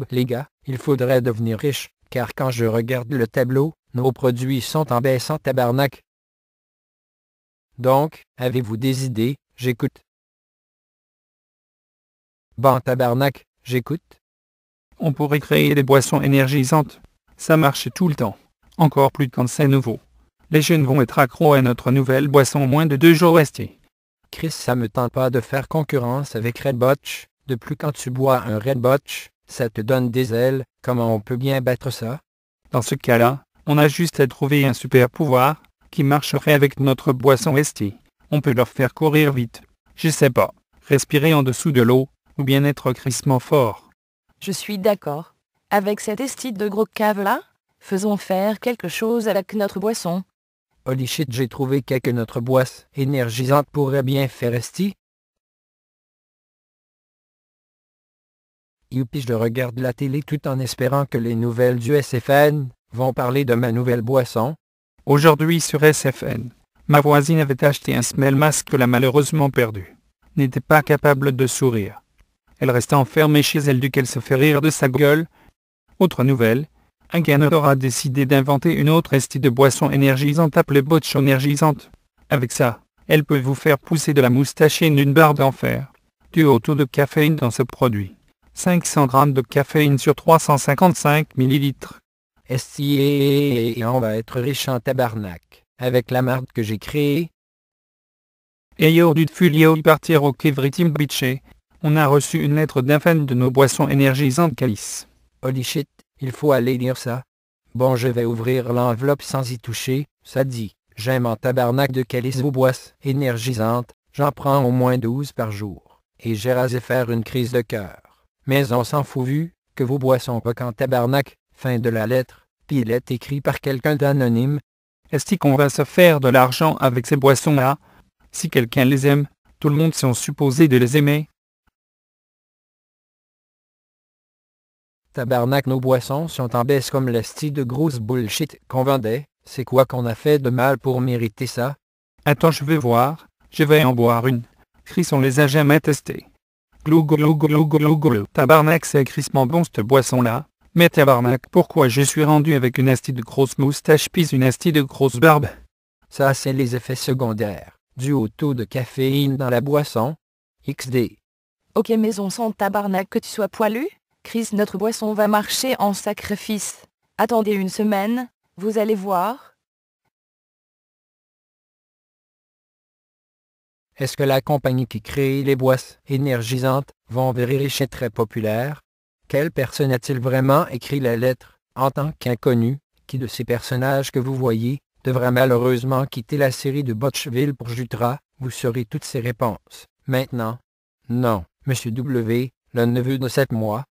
Bah, les gars, il faudrait devenir riche, car quand je regarde le tableau, nos produits sont en baissant tabarnak. Donc, avez-vous des idées, j'écoute. Bon tabarnak, j'écoute. On pourrait créer des boissons énergisantes. Ça marche tout le temps. Encore plus quand c'est nouveau. Les jeunes vont être accros à notre nouvelle boisson moins de deux jours restés. Chris, ça me tente pas de faire concurrence avec Red Botch. De plus, quand tu bois un Red Botch, ça te donne des ailes, comment on peut bien battre ça Dans ce cas-là, on a juste à trouver un super pouvoir, qui marcherait avec notre boisson estie. On peut leur faire courir vite. Je sais pas, respirer en dessous de l'eau, ou bien être crissement fort. Je suis d'accord. Avec cette estide de gros cave là, faisons faire quelque chose avec notre boisson. Holy shit, j'ai trouvé quelque notre boisse énergisante pourrait bien faire estie. Youpi je regarde la télé tout en espérant que les nouvelles du SFN vont parler de ma nouvelle boisson. Aujourd'hui sur SFN, ma voisine avait acheté un smell mask l'a malheureusement perdu. N'était pas capable de sourire. Elle reste enfermée chez elle du qu'elle se fait rire de sa gueule. Autre nouvelle, un gagneur a décidé d'inventer une autre estie de boisson énergisante appelée botch énergisante. Avec ça, elle peut vous faire pousser de la moustache et une barbe d'enfer. Du haut taux de caféine dans ce produit. 500 g de caféine sur 355 ml. E e et on va être riche en tabarnak, avec la marde que j'ai créée. du Fulio partir au On a reçu une lettre d'un fan de nos boissons énergisantes Calice. Holy shit, il faut aller lire ça. Bon je vais ouvrir l'enveloppe sans y toucher, ça dit. J'aime en tabarnak de calice vos boisses énergisantes, j'en prends au moins 12 par jour. Et j'ai rasé faire une crise de cœur. Mais on s'en fout vu que vos boissons coquent en tabarnak, fin de la lettre, pilette écrit par quelqu'un d'anonyme. Est-ce qu'on va se faire de l'argent avec ces boissons-là Si quelqu'un les aime, tout le monde sont supposés de les aimer. Tabarnak, nos boissons sont en baisse comme l'esti de grosse bullshit qu'on vendait. C'est quoi qu'on a fait de mal pour mériter ça Attends, je vais voir. Je vais en boire une. Chris, on les a jamais testées. Glou glou glou glou glou. Tabarnak, c'est crissement bon cette boisson-là. Mais tabarnak, pourquoi je suis rendu avec une astie de grosse moustache pis une astie de grosse barbe Ça, c'est les effets secondaires, dus au taux de caféine dans la boisson. XD. Ok mais on sent tabarnak que tu sois poilu, Chris notre boisson va marcher en sacrifice. Attendez une semaine, vous allez voir, Est-ce que la compagnie qui crée les boisses énergisantes vont riche et très populaire Quelle personne a-t-il vraiment écrit la lettre en tant qu'inconnu Qui de ces personnages que vous voyez devra malheureusement quitter la série de Botchville pour Jutra, Vous saurez toutes ces réponses maintenant. Non, monsieur W, le neveu de sept mois,